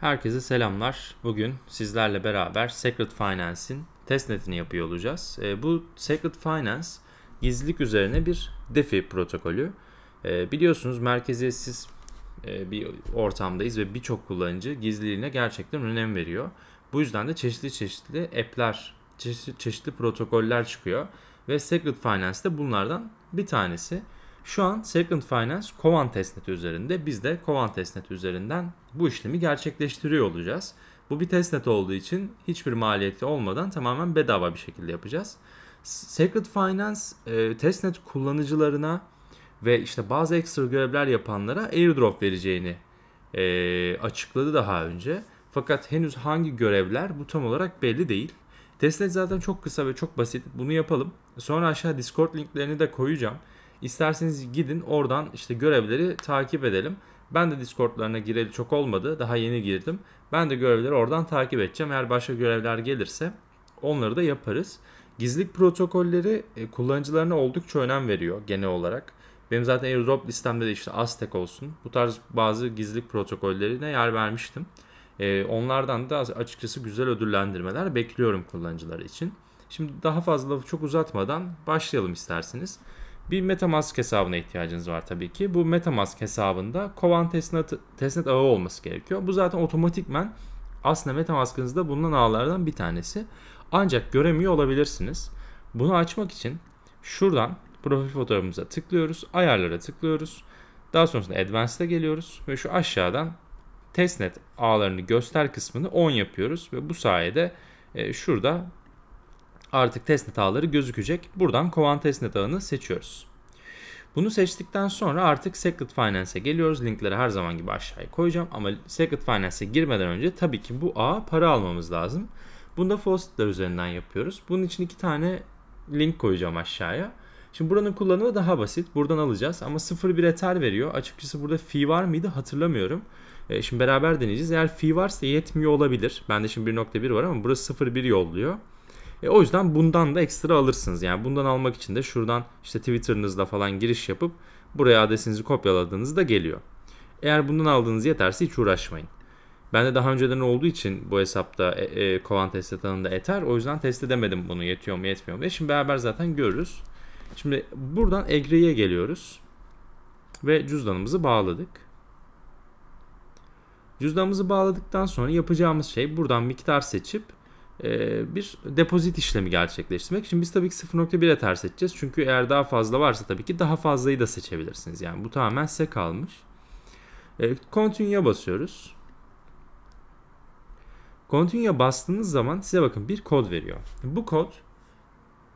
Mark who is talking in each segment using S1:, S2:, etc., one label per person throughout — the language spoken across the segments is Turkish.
S1: Herkese selamlar. Bugün sizlerle beraber Secret Finance'in testnetini yapıyor olacağız. E, bu Secret Finance gizlilik üzerine bir DeFi protokolü. E, biliyorsunuz merkeziyetsiz e, bir ortamdayız ve birçok kullanıcı gizliliğine gerçekten önem veriyor. Bu yüzden de çeşitli çeşitli app'ler, çeşitli, çeşitli protokoller çıkıyor ve Secret Finance de bunlardan bir tanesi. Şu an Second Finance Kovan testnet üzerinde. Biz de Kovan testnet üzerinden bu işlemi gerçekleştiriyor olacağız. Bu bir testnet olduğu için hiçbir maliyeti olmadan tamamen bedava bir şekilde yapacağız. Secret Finance e, testnet kullanıcılarına ve işte bazı ekstra görevler yapanlara airdrop vereceğini e, açıkladı daha önce. Fakat henüz hangi görevler bu tam olarak belli değil. Testnet zaten çok kısa ve çok basit. Bunu yapalım. Sonra aşağı Discord linklerini de koyacağım. İsterseniz gidin oradan işte görevleri takip edelim. Ben de Discord'larına gireli çok olmadı. Daha yeni girdim. Ben de görevleri oradan takip edeceğim. Eğer başka görevler gelirse onları da yaparız. Gizlilik protokolleri e, kullanıcılarına oldukça önem veriyor genel olarak. Benim zaten airdrop listemde de işte Aztek olsun. Bu tarz bazı gizlilik protokollerine yer vermiştim. E, onlardan da açıkçası güzel ödüllendirmeler bekliyorum kullanıcılar için. Şimdi daha fazla çok uzatmadan başlayalım isterseniz bir Metamask hesabına ihtiyacınız var tabii ki. Bu Metamask hesabında kovan testnet, testnet ağı olması gerekiyor. Bu zaten otomatikmen aslında Metamask'ınızda bulunan ağlardan bir tanesi. Ancak göremiyor olabilirsiniz. Bunu açmak için şuradan profil fotoğrafımıza tıklıyoruz. Ayarlara tıklıyoruz. Daha sonrasında Advanced'e geliyoruz ve şu aşağıdan testnet ağlarını göster kısmını on yapıyoruz ve bu sayede e, şurada artık testnet ağları gözükecek. Buradan kovan testnet ağını seçiyoruz. Bunu seçtikten sonra artık Secret Finance'e geliyoruz. Linkleri her zaman gibi aşağıya koyacağım. Ama Secret Finance'e girmeden önce tabii ki bu ağa para almamız lazım. Bunu da Faucet'ler üzerinden yapıyoruz. Bunun için iki tane link koyacağım aşağıya. Şimdi buranın kullanımı daha basit. Buradan alacağız ama 0.1 Ether veriyor. Açıkçası burada fee var mıydı hatırlamıyorum. E, şimdi beraber deneyeceğiz. Eğer fee varsa yetmiyor olabilir. Bende şimdi 1.1 var ama burası 0.1 yolluyor. E, o yüzden bundan da ekstra alırsınız. Yani bundan almak için de şuradan işte Twitter'ınızla falan giriş yapıp buraya adresinizi kopyaladığınızda geliyor. Eğer bundan aldığınız yeterse hiç uğraşmayın. Ben de daha önceden olduğu için bu hesapta e, e, kovan test atanında Ether. O yüzden test edemedim bunu yetiyor mu yetmiyor mu diye. Şimdi beraber zaten görürüz. Şimdi buradan Egre'ye geliyoruz. Ve cüzdanımızı bağladık. Cüzdanımızı bağladıktan sonra yapacağımız şey buradan miktar seçip e, bir depozit işlemi gerçekleştirmek. Şimdi biz tabii ki 0.1'e ters edeceğiz. Çünkü eğer daha fazla varsa tabii ki daha fazlayı da seçebilirsiniz. Yani bu tamamen size kalmış. E, Continue'ya basıyoruz. Continue'ya bastığınız zaman size bakın bir kod veriyor. Bu kod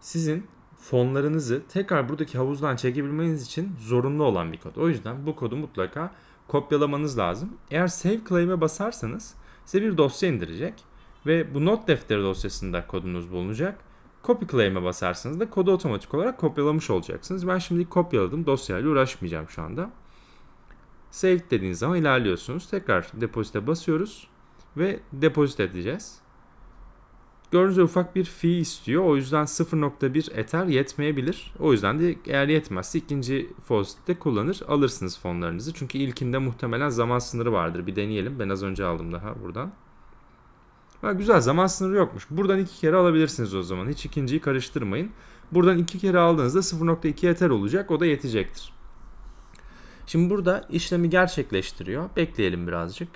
S1: sizin fonlarınızı tekrar buradaki havuzdan çekebilmeniz için zorunlu olan bir kod. O yüzden bu kodu mutlaka kopyalamanız lazım. Eğer Save Claim'e basarsanız size bir dosya indirecek ve bu not defteri dosyasında kodunuz bulunacak. Copy claim'e basarsanız da kodu otomatik olarak kopyalamış olacaksınız. Ben şimdi kopyaladım dosyayla uğraşmayacağım şu anda. Save dediğiniz zaman ilerliyorsunuz. Tekrar depozite basıyoruz ve depozit edeceğiz. Gördüğünüz ufak bir fee istiyor. O yüzden 0.1 Ether yetmeyebilir. O yüzden de eğer yetmezse ikinci Faucet'te kullanır alırsınız fonlarınızı. Çünkü ilkinde muhtemelen zaman sınırı vardır. Bir deneyelim. Ben az önce aldım daha buradan. Ha, güzel zaman sınırı yokmuş. Buradan iki kere alabilirsiniz o zaman. Hiç ikinciyi karıştırmayın. Buradan iki kere aldığınızda 0.2 yeter olacak. O da yetecektir. Şimdi burada işlemi gerçekleştiriyor. Bekleyelim birazcık.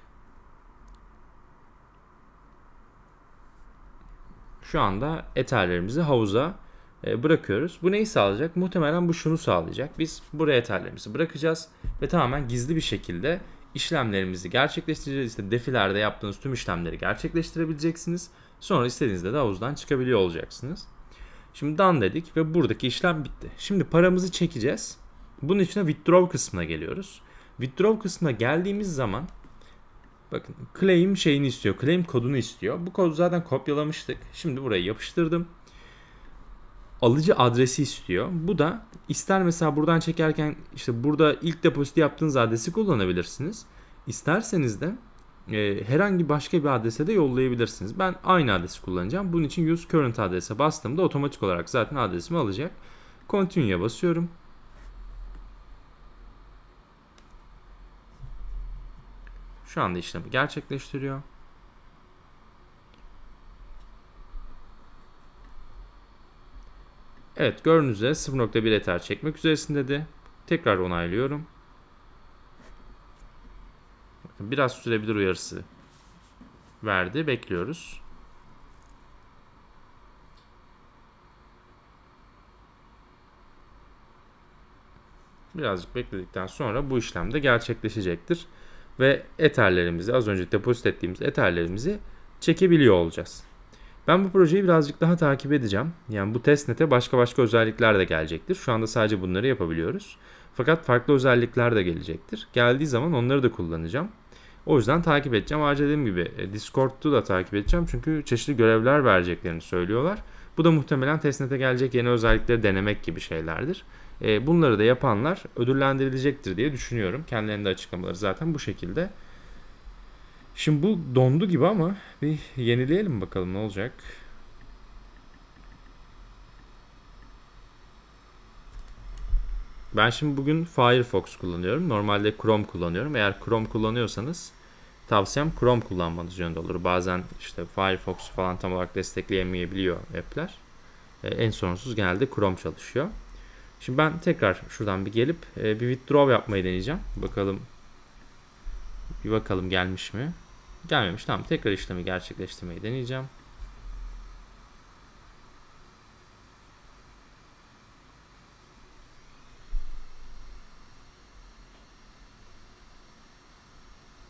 S1: Şu anda eterlerimizi havuza e, bırakıyoruz. Bu neyi sağlayacak? Muhtemelen bu şunu sağlayacak. Biz buraya eterlerimizi bırakacağız ve tamamen gizli bir şekilde işlemlerimizi gerçekleştireceğiz. İşte defilerde yaptığınız tüm işlemleri gerçekleştirebileceksiniz. Sonra istediğinizde de havuzdan çıkabiliyor olacaksınız. Şimdi done dedik ve buradaki işlem bitti. Şimdi paramızı çekeceğiz. Bunun için de withdraw kısmına geliyoruz. Withdraw kısmına geldiğimiz zaman bakın claim şeyini istiyor. Claim kodunu istiyor. Bu kodu zaten kopyalamıştık. Şimdi buraya yapıştırdım alıcı adresi istiyor. Bu da ister mesela buradan çekerken işte burada ilk depoziti yaptığınız adresi kullanabilirsiniz. İsterseniz de e, herhangi başka bir adrese de yollayabilirsiniz. Ben aynı adresi kullanacağım. Bunun için use current adrese bastığımda otomatik olarak zaten adresimi alacak. Continue'ya basıyorum. Şu anda işlemi gerçekleştiriyor. Evet gördüğünüz üzere 0.1 eter çekmek üzeresin dedi. Tekrar onaylıyorum. biraz sürebilir uyarısı verdi. Bekliyoruz. Birazcık bekledikten sonra bu işlem de gerçekleşecektir. Ve eterlerimizi az önce depozit ettiğimiz eterlerimizi çekebiliyor olacağız. Ben bu projeyi birazcık daha takip edeceğim. Yani bu testnet'e başka başka özellikler de gelecektir. Şu anda sadece bunları yapabiliyoruz. Fakat farklı özellikler de gelecektir. Geldiği zaman onları da kullanacağım. O yüzden takip edeceğim. Ayrıca dediğim gibi e, Discord'u da takip edeceğim. Çünkü çeşitli görevler vereceklerini söylüyorlar. Bu da muhtemelen testnet'e gelecek yeni özellikleri denemek gibi şeylerdir. E, bunları da yapanlar ödüllendirilecektir diye düşünüyorum. Kendilerinde açıklamaları zaten bu şekilde. Şimdi bu dondu gibi ama bir yenileyelim bakalım ne olacak. Ben şimdi bugün Firefox kullanıyorum. Normalde Chrome kullanıyorum. Eğer Chrome kullanıyorsanız tavsiyem Chrome kullanmanız yönde olur. Bazen işte Firefox falan tam olarak destekleyemeyebiliyor app'ler. E, en sorunsuz genelde Chrome çalışıyor. Şimdi ben tekrar şuradan bir gelip e, bir withdraw yapmayı deneyeceğim. Bakalım bir bakalım gelmiş mi? Gelmemiş. Tamam tekrar işlemi gerçekleştirmeyi deneyeceğim.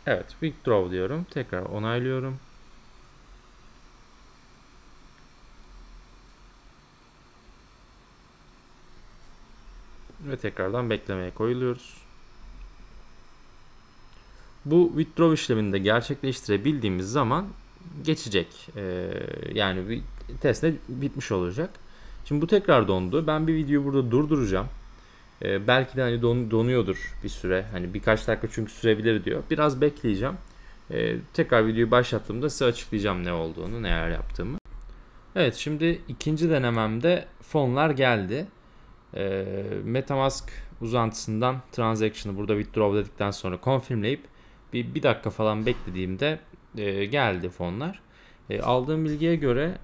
S1: Evet withdraw diyorum. Tekrar onaylıyorum. Ve tekrardan beklemeye koyuluyoruz bu withdraw işlemini de gerçekleştirebildiğimiz zaman geçecek. Ee, yani bir testle bitmiş olacak. Şimdi bu tekrar dondu. Ben bir videoyu burada durduracağım. Ee, belki de hani don, donuyordur bir süre. Hani birkaç dakika çünkü sürebilir diyor. Biraz bekleyeceğim. Ee, tekrar videoyu başlattığımda size açıklayacağım ne olduğunu, neler yaptığımı. Evet şimdi ikinci denememde fonlar geldi. Ee, Metamask uzantısından transaction'ı burada withdraw dedikten sonra confirmleyip bir, bir dakika falan beklediğimde e, geldi fonlar. E, aldığım bilgiye göre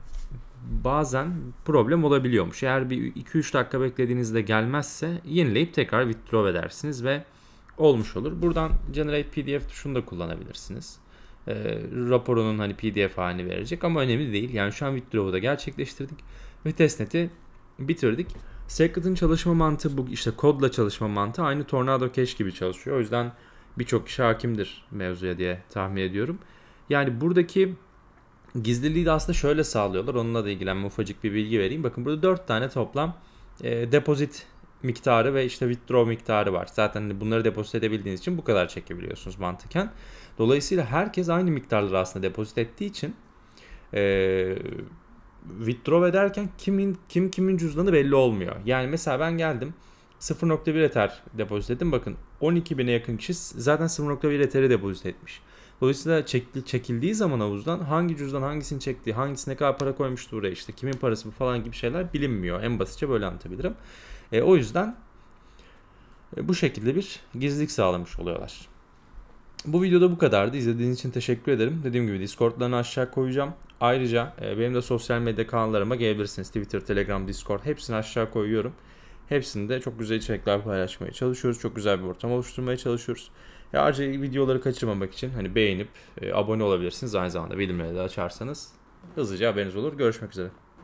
S1: bazen problem olabiliyormuş. Eğer bir 2-3 dakika beklediğinizde gelmezse yenileyip tekrar withdraw edersiniz ve olmuş olur. Buradan generate pdf tuşunu da kullanabilirsiniz. E, raporunun hani pdf halini verecek ama önemli değil. Yani şu an withdraw'u da gerçekleştirdik ve testnet'i bitirdik. Sacred'ın çalışma mantığı bu işte kodla çalışma mantığı aynı Tornado Cache gibi çalışıyor. O yüzden birçok kişi hakimdir mevzuya diye tahmin ediyorum. Yani buradaki gizliliği de aslında şöyle sağlıyorlar. Onunla da ilgilenme ufacık bir bilgi vereyim. Bakın burada 4 tane toplam e, depozit miktarı ve işte withdraw miktarı var. Zaten hani bunları depozit edebildiğiniz için bu kadar çekebiliyorsunuz mantıken. Dolayısıyla herkes aynı miktarları aslında depozit ettiği için e, withdraw ederken kimin kim kimin cüzdanı belli olmuyor. Yani mesela ben geldim 0.1 Ether depozit ettim. Bakın 12.000'e yakın kişi zaten 0.1 Ether'i depozit etmiş. Dolayısıyla çekil, çekildiği zaman havuzdan hangi cüzdan hangisini çektiği, hangisine kadar para koymuştu oraya işte kimin parası bu falan gibi şeyler bilinmiyor. En basitçe böyle anlatabilirim. E, o yüzden e, bu şekilde bir gizlilik sağlamış oluyorlar. Bu videoda bu kadardı. İzlediğiniz için teşekkür ederim. Dediğim gibi Discord'larını aşağı koyacağım. Ayrıca e, benim de sosyal medya kanallarıma gelebilirsiniz. Twitter, Telegram, Discord hepsini aşağı koyuyorum. Hepsinde çok güzel içerikler paylaşmaya çalışıyoruz. Çok güzel bir ortam oluşturmaya çalışıyoruz. E ayrıca videoları kaçırmamak için hani beğenip e, abone olabilirsiniz. Aynı zamanda bildirimleri de açarsanız hızlıca haberiniz olur. Görüşmek üzere.